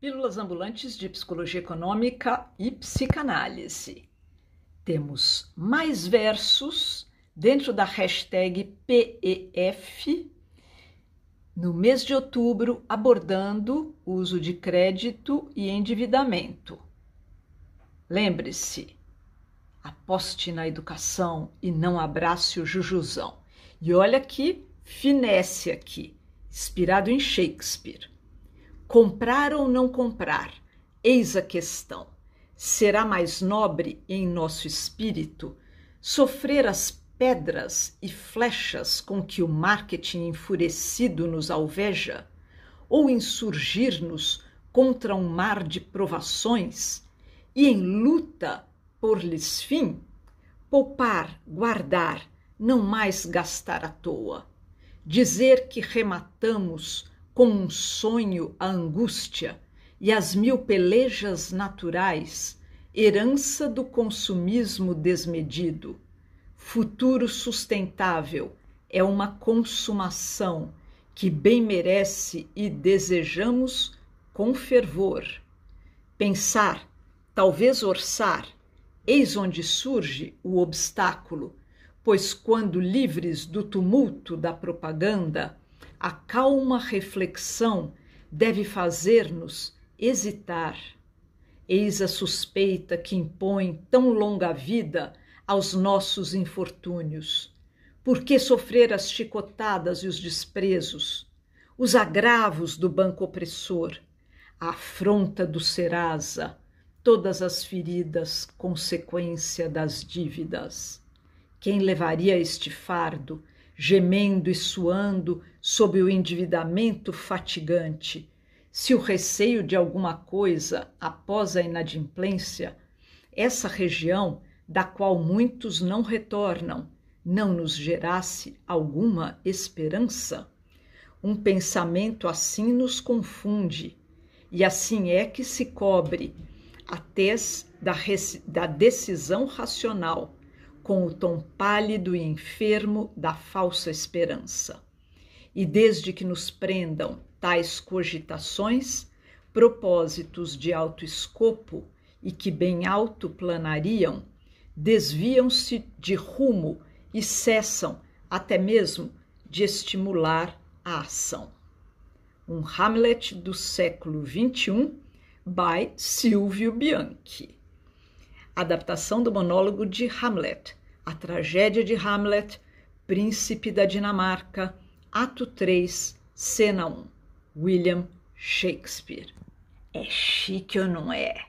Pílulas ambulantes de psicologia econômica e psicanálise. Temos mais versos dentro da hashtag PEF no mês de outubro abordando o uso de crédito e endividamento. Lembre-se, aposte na educação e não abrace o jujuzão. E olha que finesse aqui, inspirado em Shakespeare. Comprar ou não comprar? Eis a questão. Será mais nobre em nosso espírito sofrer as pedras e flechas com que o marketing enfurecido nos alveja? Ou insurgir-nos contra um mar de provações e, em luta por lhes fim, poupar, guardar, não mais gastar à toa? Dizer que rematamos com um sonho a angústia e as mil pelejas naturais, herança do consumismo desmedido. Futuro sustentável é uma consumação que bem merece e desejamos com fervor. Pensar, talvez orçar, eis onde surge o obstáculo, pois quando livres do tumulto da propaganda, a calma reflexão deve fazer-nos hesitar. Eis a suspeita que impõe tão longa vida aos nossos infortúnios. Por que sofrer as chicotadas e os desprezos, os agravos do banco opressor, a afronta do Serasa, todas as feridas consequência das dívidas? Quem levaria este fardo? gemendo e suando sob o endividamento fatigante, se o receio de alguma coisa após a inadimplência, essa região da qual muitos não retornam, não nos gerasse alguma esperança? Um pensamento assim nos confunde, e assim é que se cobre a tez da, da decisão racional com o tom pálido e enfermo da falsa esperança. E desde que nos prendam tais cogitações, propósitos de alto escopo e que bem alto planariam, desviam-se de rumo e cessam até mesmo de estimular a ação. Um Hamlet do século XXI, by Silvio Bianchi. Adaptação do monólogo de Hamlet, a Tragédia de Hamlet, Príncipe da Dinamarca, Ato 3, Cena 1, William Shakespeare. É chique ou não é?